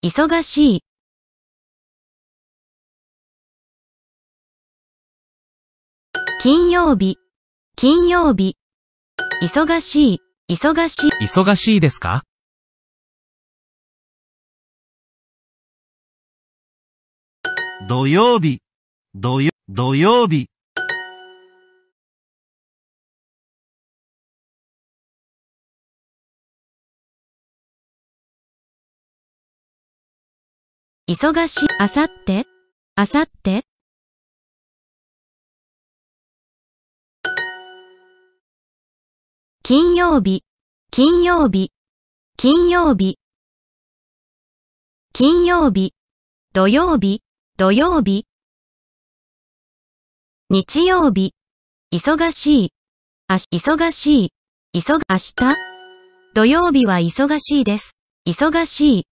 忙しい。金曜日、金曜日。忙しい、忙しい。忙しいですか土曜日、土曜、土曜日。忙しい、あさって、あさって。金曜日、金曜日、金曜日。金曜日、土曜日、土曜日。日曜日、忙しい、あし、忙しい、忙、明日。土曜日は忙しいです。忙しい。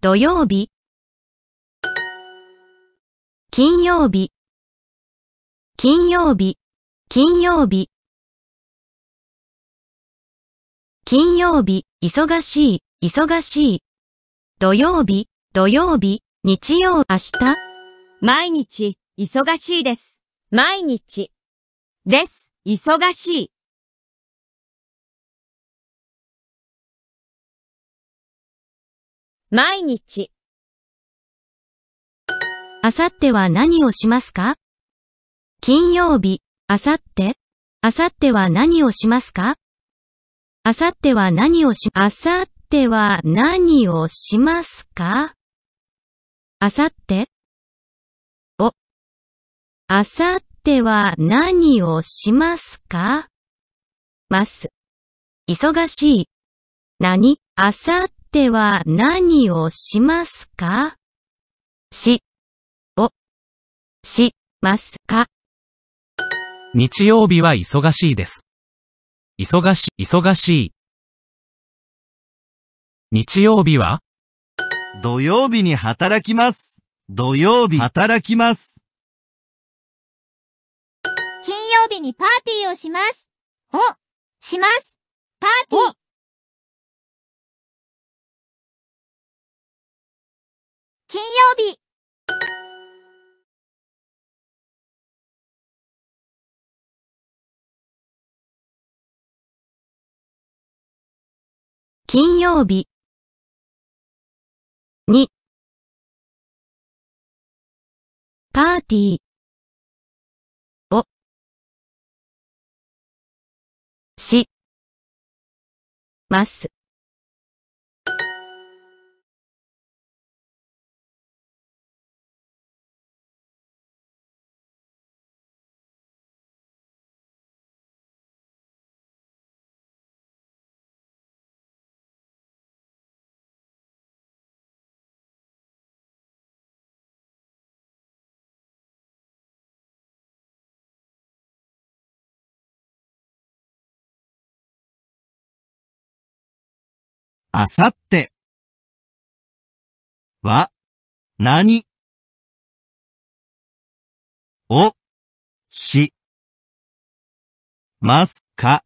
土曜日金曜日金曜日金曜日金曜日忙しい忙しい土曜日土曜日日曜明日毎日忙しいです毎日です忙しい毎日。あさっては何をしますか金曜日、あさって。あさっては何をしますかあさっては何をし、あさっては何をしますかあさって。お。あさっては何をしますかます。忙しい。何あさってては何をしますかし、を、し、ますか日曜日は忙しいです。忙し、忙しい。日曜日は土曜日に働きます。土曜日働きます。金曜日にパーティーをします。お、します。パーティー。金曜日金曜日にパーティーをしますあさって。は、なに。し、ますか